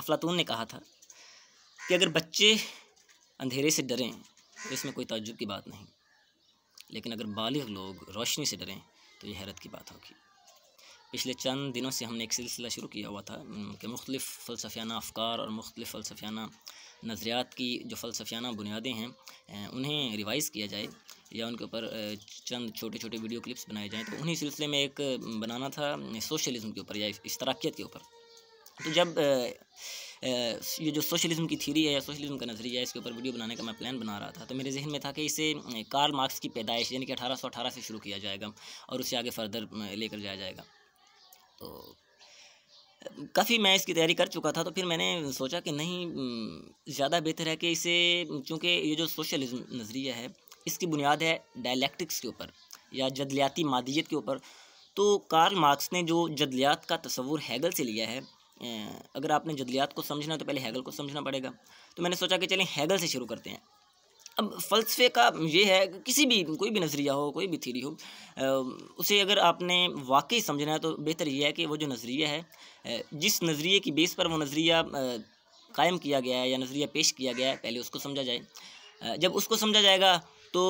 افلاطون نے کہا تھا کہ اگر بچے اندھیرے سے ڈریں تو اس میں کوئی تعجب کی بات نہیں لیکن اگر بالغ لوگ روشنی سے ڈریں تو یہ حیرت کی بات ہوگی پچھلے چند دنوں سے ہم نے ایک سلسلہ شروع کیا ہوا تھا کہ مختلف فلسفیانہ افکار اور مختلف فلسفیانہ نظریات کی جو فلسفیانہ بنیادیں ہیں انہیں ریوائز کیا جائے یا ان کے اوپر چند چھوٹے چھوٹے ویڈیو کلپس بنائے جائیں تو انہی سلسلے میں ایک بنانا تھا سوشلزم کے اوپر یا اشتراکیت کے اوپر تو جب یہ جو سوشلزم کی تھیری ہے یا سوشلزم کا نظریہ ہے اس کے اوپر ویڈیو بنانے کا میں پلان بنا رہا تھا تو میرے ذہن میں تھا کہ اسے کارل مارکس کی پیدائش یعنی کہ اٹھارہ سو اٹھارہ سے شروع کیا جائے گا اور اسے آگے فردر لے کر جایا جائے گا تو کافی میں اس کی تیاری کر چکا تھا تو پھر میں نے سوچا کہ نہیں زیادہ بہتر ہے کہ اسے چونکہ یہ جو سوشلزم نظریہ ہے اس کی بنیاد ہے ڈائلیکٹکس کے اوپر یا جدلیاتی مادیت کے اوپر تو کارل مارکس نے جو جدلیات کا تصور ہیگل سے لیا ہے اگر آپ نے جدلیات کو سمجھنا تو پہلے ہیگل کو سمجھنا پڑے گا تو میں نے سوچا کہ چلیں ہیگل سے شروع کرتے ہیں اب فلسفے کا یہ ہے کسی بھی کوئی بھی نظریہ ہو کوئی بھی تھیری ہو اسے اگر آپ نے واقعی سمجھنا ہے تو بہتر یہ ہے کہ وہ جو نظریہ ہے جس نظریے کی بیس پر وہ نظریہ قائم کیا گیا ہے یا نظریہ پیش کیا گیا ہے پہلے اس کو سمجھا جائے جب اس کو سمجھا جائے گا تو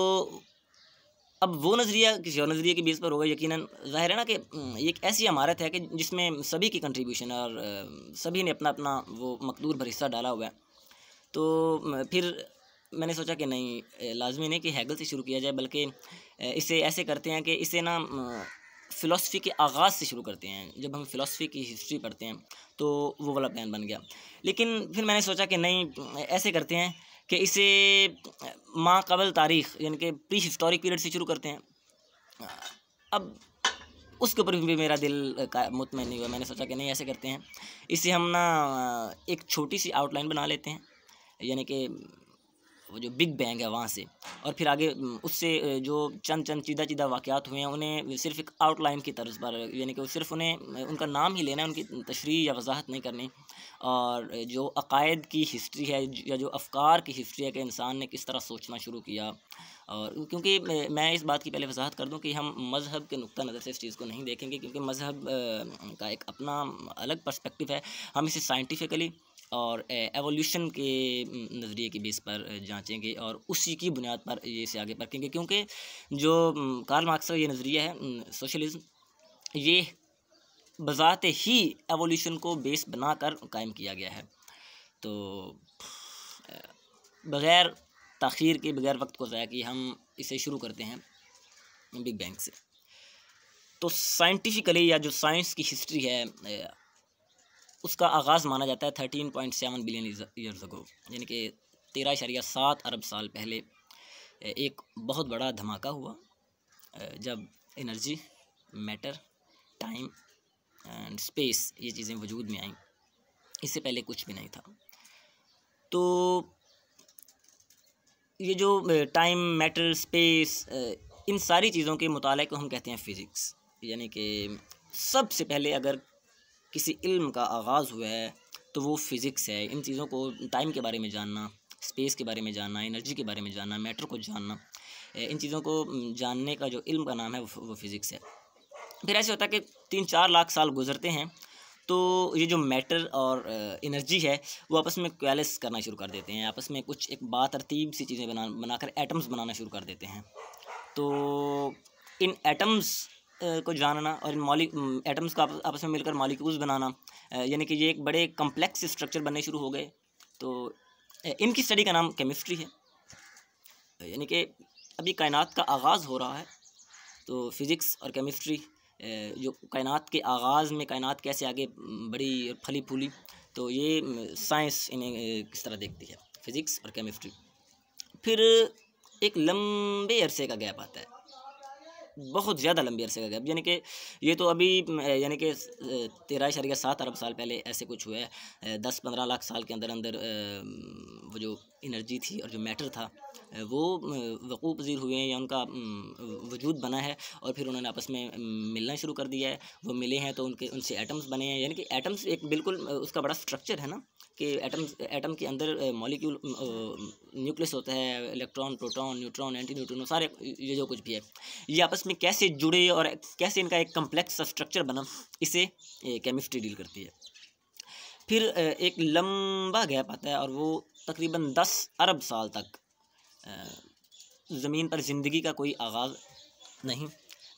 اب وہ نظریہ کسی اور نظریے کے بیس پر ہوگا یقیناً ظاہر ہے نا کہ ایک ایسی عمارت ہے کہ جس میں سبھی کی کنٹریبیوشن اور سبھی نے اپنا اپنا وہ مقدور بھر حصہ ڈالا ہوا ہے تو پھر میں نے سوچا کہ نہیں لازمی نہیں کہ ہیگل سے شروع کیا جائے بلکہ اسے ایسے کرتے ہیں کہ اسے نا فلسفی کے آغاز سے شروع کرتے ہیں جب ہم فلسفی کی ہسٹری پڑھتے ہیں تو وہ والا پلان بن گیا لیکن پھر میں نے سوچا کہ نہیں ایسے کرتے ہیں کہ اسے قبل تاریخ یعنی کہ پری ہسٹورک پیریڈ سے شروع کرتے ہیں اب اس کے اوپر بھی میرا دل مطمئن نہیں ہوا میں نے سوچا کہ نہیں ایسے کرتے ہیں اسے ہم نا ایک چھوٹی سی آؤٹ لائن بنا لیتے ہیں یعنی کہ وہ جو بگ بینگ ہے وہاں سے اور پھر آگے اس سے جو چند چند چیدہ چیدہ واقعات ہوئے ہیں انہیں صرف ایک آؤٹ لائن کی طرز پر یعنی کہ صرف انہیں ان کا نام ہی لینا ہے ان کی تشریح یا وضاحت نہیں کرنی اور جو عقائد کی ہسٹری ہے یا جو افکار کی ہسٹری ہے کہ انسان نے کس طرح سوچنا شروع کیا اور کیونکہ میں اس بات کی پہلے وضاحت کر دوں کہ ہم مذہب کے نقطہ نظر سے اس چیز کو نہیں دیکھیں گے کیونکہ مذہب کا ایک اپنا الگ پرسپیکٹیو ہے ہم اسے سائنٹیفکلی اور ایولیوشن کے نظریے کے بیس پر جانچیں گے اور اسی کی بنیاد پر یہ اسے آگے پرکھیں گے کیونکہ جو کارل مارکس کا یہ نظریہ ہے سوشلزم یہ بذات ہی ایولیوشن کو بیس بنا کر قائم کیا گیا ہے تو بغیر تاخیر کے بغیر وقت کو ضائع کی ہم اسے شروع کرتے ہیں بگ بینگ سے تو سائنٹیفکلی یا جو سائنس کی ہسٹری ہے اس کا آغاز مانا جاتا ہے thirteen point seven billion years ago یعنی کہ تیرہ شریعہ سات ارب سال پہلے ایک بہت بڑا دھماکہ ہوا جب energy matter time and space یہ چیزیں وجود میں آئیں اس سے پہلے کچھ بھی نہیں تھا تو یہ جو ٹائم میٹر اسپیس ان ساری چیزوں کے مطالعے کو ہم کہتے ہیں فزکس یعنی کہ سب سے پہلے اگر کسی علم کا آغاز ہوا ہے تو وہ فزکس ہے ان چیزوں کو ٹائم کے بارے میں جاننا اسپیس کے بارے میں جاننا انرجی کے بارے میں جاننا میٹر کو جاننا ان چیزوں کو جاننے کا جو علم کا نام ہے وہ فزکس ہے پھر ایسے ہوتا ہے کہ تین چار لاکھ سال گزرتے ہیں تو یہ جو میٹر اور انرجی ہے وہ آپس میں کویلیس کرنا شروع کر دیتے ہیں آپس میں کچھ ایک با ترتیب سی چیزیں بنا بنا کر ایٹمز بنانا شروع کر دیتے ہیں تو ان ایٹمز کو جاننا اور ان مالک ایٹمز کو آپس میں مل کر مالیکولس بنانا یعنی کہ یہ ایک بڑے کمپلیکس اسٹرکچر بننے شروع ہو گئے تو ان کی اسٹڈی کا نام کیمسٹری ہے یعنی کہ ابھی کائنات کا آغاز ہو رہا ہے تو فزکس اور کیمسٹری جو کائنات کے آغاز میں کائنات کیسے آگے بڑی پھلی پھولی تو یہ سائنس انہیں کس طرح دیکھتی ہے فزکس اور کیمسٹری پھر ایک لمبے عرصے کا گیپ آتا ہے بہت زیادہ لمبی عرصے کا گیپ یعنی کہ یہ تو ابھی یعنی کہ تیرہ اشاریہ سات ارب سال پہلے ایسے کچھ ہوا ہے دس پندرہ لاکھ سال کے اندر اندر وہ جو انرجی تھی اور جو میٹر تھا وہ وقوع پذیر ہوئے ہیں یا ان کا وجود بنا ہے اور پھر انہوں نے آپس میں ملنا شروع کر دیا ہے وہ ملے ہیں تو ان کے ان سے ایٹمز بنے ہیں یعنی کہ ایٹمز ایک بالکل اس کا بڑا سٹرکچر ہے نا کہ ایٹم ایٹم کے اندر مولیکیول نیوکلس ہوتا ہے electron proton neutron antineutron سارے یہ جو کچھ بھی ہے یہ آپس میں کیسے جڑے اور کیسے ان کا ایک کمپلیکس اسٹرکچر بنا اسے کیمسٹری ڈیل کرتی ہے پھر ایک لمبا گیپ آتا ہے اور وہ تقریباً دس ارب سال تک زمین پر زندگی کا کوئی آغاز نہیں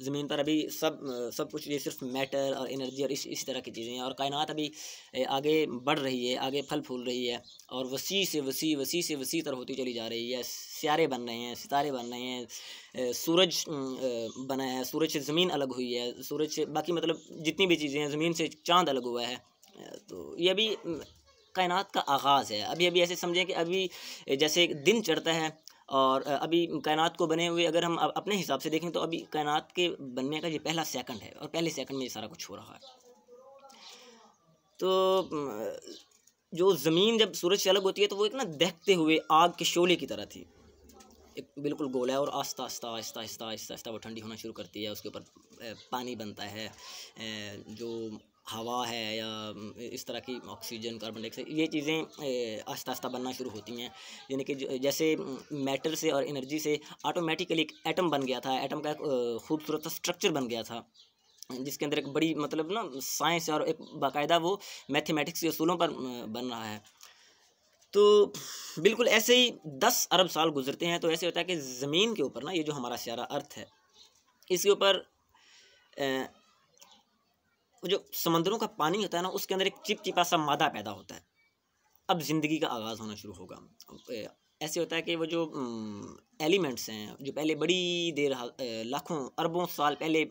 زمین پر ابھی سب سب کچھ یہ صرف میٹر اور انرجی اور اس اسی طرح کی چیزیں ہیں اور کائنات ابھی آگے بڑھ رہی ہے آگے پھل پھول رہی ہے اور وسیع سے وسیع وسیع سے وسیع تر ہوتی چلی جا رہی ہے سیارے بن رہے ہیں ستارے بن رہے ہیں سورج بنا ہے سورج سے زمین الگ ہوئی ہے سورج سے باقی مطلب جتنی بھی چیزیں ہیں زمین سے چاند الگ ہوا ہے تو یہ ابھی کائنات کا آغاز ہے ابھی ابھی ایسے سمجھیں کہ ابھی جیسے دن چڑھتا ہے اور ابھی کائنات کو بنے ہوئے اگر ہم اپنے حساب سے دیکھیں تو ابھی کائنات کے بننے کا یہ پہلا سیکنڈ ہے اور پہلے سیکنڈ میں یہ سارا کچھ ہو رہا ہے تو جو زمین جب سورج سے الگ ہوتی ہے تو وہ اتنا دہکتے ہوئے آگ کے شعلے کی طرح تھی ایک بالکل گولا ہے اور آہستہ آہستہ آہستہ آہستہ آہستہ آہستہ وہ ٹھنڈی ہونا شروع کرتی ہے اس کے اوپر پانی بنتا ہے جو ہوا ہے یا اس طرح کی آکسیجن کاربن ڈائی آکسائڈ یہ چیزیں آہستہ آہستہ بننا شروع ہوتی ہیں یعنی کہ جیسے میٹر سے اور انرجی سے آٹومیٹیکلی ایک ایٹم بن گیا تھا ایٹم کا ایک خوبصورت اسٹرکچر بن گیا تھا جس کے اندر ایک بڑی مطلب نا سائنس اور ایک باقاعدہ وہ میتھمیٹکس کے اصولوں پر بن رہا ہے تو بالکل ایسے ہی دس ارب سال گزرتے ہیں تو ایسے ہوتا ہے کہ زمین کے اوپر نا یہ جو ہمارا سیارہ ارتھ ہے اس کے اوپر وہ جو سمندروں کا پانی ہوتا ہے نا اس کے اندر ایک چپ چپا سا مادہ پیدا ہوتا ہے اب زندگی کا آغاز ہونا شروع ہوگا ایسے ہوتا ہے کہ وہ جو ایلیمنٹس ہیں جو پہلے بڑی دیر لاکھوں اربوں سال پہلے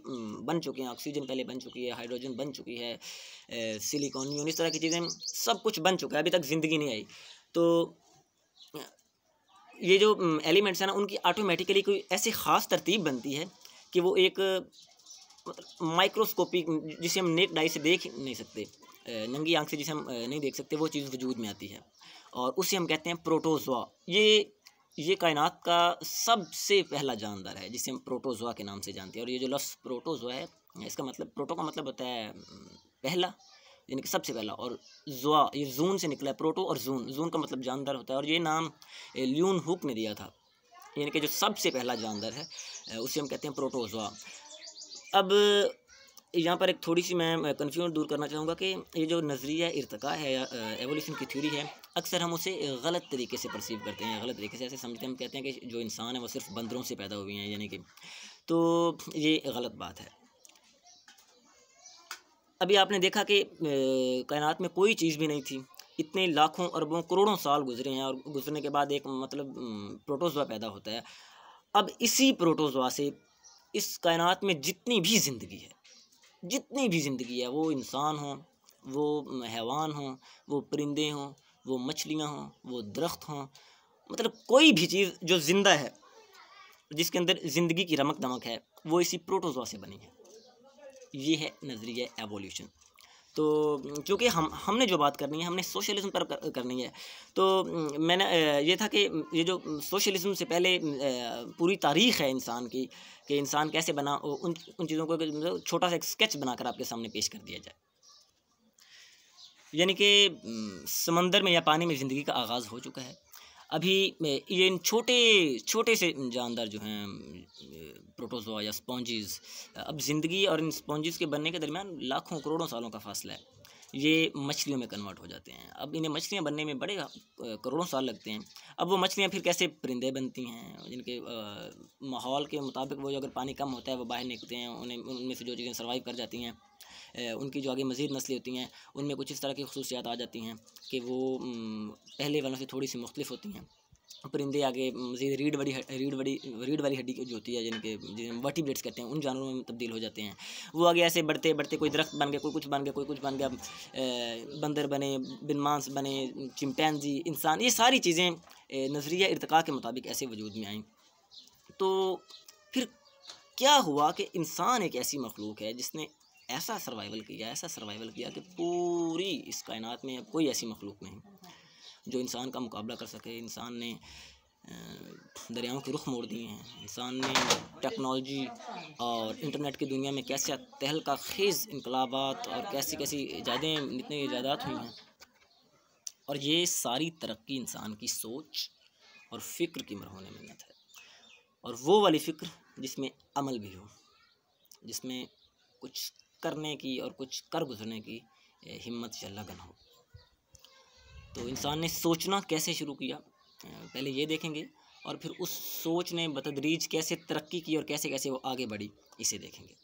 بن چکے ہیں آکسیجن پہلے بن چکی ہے ہائیڈروجن بن چکی ہے سلیکون اس طرح کی چیزیں سب کچھ بن چکا ہے ابھی تک زندگی نہیں آئی تو یہ جو ایلیمنٹس ہیں نا ان کی آٹومیٹیکلی کوئی ایسی خاص ترتیب بنتی ہے کہ وہ ایک مائکروسکوپی مطلب مائکروسکوپک جسے ہم نیک ڈائی سے دیکھ نہیں سکتے ننگی آنکھ سے جسے ہم نہیں دیکھ سکتے وہ چیز وجود میں آتی ہے اور اسے ہم کہتے ہیں پروٹوزوا یہ یہ کائنات کا سب سے پہلا جاندار ہے جسے ہم پروٹوزوا کے نام سے جانتے ہیں اور یہ جو لفظ پروٹوزوا ہے اس کا مطلب پروٹو کا مطلب ہوتا ہے پہلا یعنی کہ سب سے پہلا اور زوا یہ زون سے نکلا ہے پروٹو اور زون زون کا مطلب جاندار ہوتا ہے اور یہ نام لیون ہوک نے دیا تھا یعنی کہ جو سب سے پہلا جاندار ہے اسے ہم کہتے ہیں پروٹوزوا اب یہاں پر ایک تھوڑی سی میں کنفیوژن دور کرنا چاہوں گا کہ یہ جو نظریہ ارتقاء ہے یا ایولیشن کی تھیوری ہے اکثر ہم اسے غلط طریقے سے پرسیو کرتے ہیں غلط طریقے سے ایسے سمجھتے ہیں ہم کہتے ہیں کہ جو انسان ہے وہ صرف بندروں سے پیدا ہوئی ہیں یعنی کہ تو یہ غلط بات ہے ابھی آپ نے دیکھا کہ کائنات میں کوئی چیز بھی نہیں تھی اتنے لاکھوں اربوں کروڑوں سال گزرے ہیں اور گزرنے کے بعد ایک مطلب پروٹوزوا پیدا ہوتا ہے اب اسی پروٹوزوا سے اس کائنات میں جتنی بھی زندگی ہے جتنی بھی زندگی ہے وہ انسان ہوں وہ حیوان ہوں وہ پرندے ہوں وہ مچھلیاں ہوں وہ درخت ہوں مطلب کوئی بھی چیز جو زندہ ہے جس کے اندر زندگی کی رمک دمک ہے وہ اسی پروٹوزوا سے بنی ہے یہ ہے نظریہ ایولیوشن تو کیونکہ ہم ہم نے جو بات کرنی ہے ہم نے سوشلزم پر کرنی ہے تو میں نے یہ تھا کہ یہ جو سوشلزم سے پہلے پوری تاریخ ہے انسان کی کہ انسان کیسے بنا ان ان چیزوں کو چھوٹا سا ایک اسکیچ بنا کر آپ کے سامنے پیش کر دیا جائے یعنی کہ سمندر میں یا پانی میں زندگی کا آغاز ہو چکا ہے ابھی یہ ان چھوٹے چھوٹے سے جاندار جو ہیں پروٹوزوا یا اسپونجز اب زندگی اور ان اسپونجز کے بننے کے درمیان لاکھوں کروڑوں سالوں کا فاصلہ ہے یہ مچھلیوں میں کنورٹ ہو جاتے ہیں اب انہیں مچھلیاں بننے میں بڑے کروڑوں سال لگتے ہیں اب وہ مچھلیاں پھر کیسے پرندے بنتی ہیں جن کے ماحول کے مطابق وہ اگر پانی کم ہوتا ہے وہ باہر نکلتے ہیں انہیں ان میں سے جو چیزیں سروائیو کر جاتی ہیں ان کی جو آگے مزید نسلیں ہوتی ہیں ان میں کچھ اس طرح کی خصوصیات آ جاتی ہیں کہ وہ پہلے والوں سے تھوڑی سی مختلف ہوتی ہیں پرندے آگے مزید ریڑھ والی ریڑھ بڑی ریڑھ والی ہڈی جو ہوتی ہے جن کے جن وٹی بلیٹس کہتے ہیں ان جانوروں میں تبدیل ہو جاتے ہیں وہ آگے ایسے بڑھتے بڑھتے کوئی درخت بن گئے کوئی کچھ بن گیا کوئی کچھ بن گیا بندر بنے بن مانس بنے چمپینزی انسان یہ ساری چیزیں نظریہ ارتقاء کے مطابق ایسے وجود میں آئیں تو پھر کیا ہوا کہ انسان ایک ایسی مخلوق ہے جس نے ایسا سروائیول کیا ایسا سروائیول کیا کہ پوری اس کائنات میں کوئی ایسی مخلوق نہیں جو انسان کا مقابلہ کر سکے انسان نے دریاؤں کے رخ موڑ دیے ہیں انسان نے ٹیکنالوجی اور انٹرنیٹ کی دنیا میں کیسے تہل کا خیز انقلابات اور کیسی کیسی ایجادیں نتنے ایجادات ہوئی ہیں اور یہ ساری ترقی انسان کی سوچ اور فکر کی مرہون منت ہے اور وہ والی فکر جس میں عمل بھی ہو جس میں کچھ کرنے کی اور کچھ کر گزرنے کی ہمت سے لگن ہو تو انسان نے سوچنا کیسے شروع کیا پہلے یہ دیکھیں گے اور پھر اس سوچ نے بتدریج کیسے ترقی کی اور کیسے کیسے وہ آگے بڑھی اسے دیکھیں گے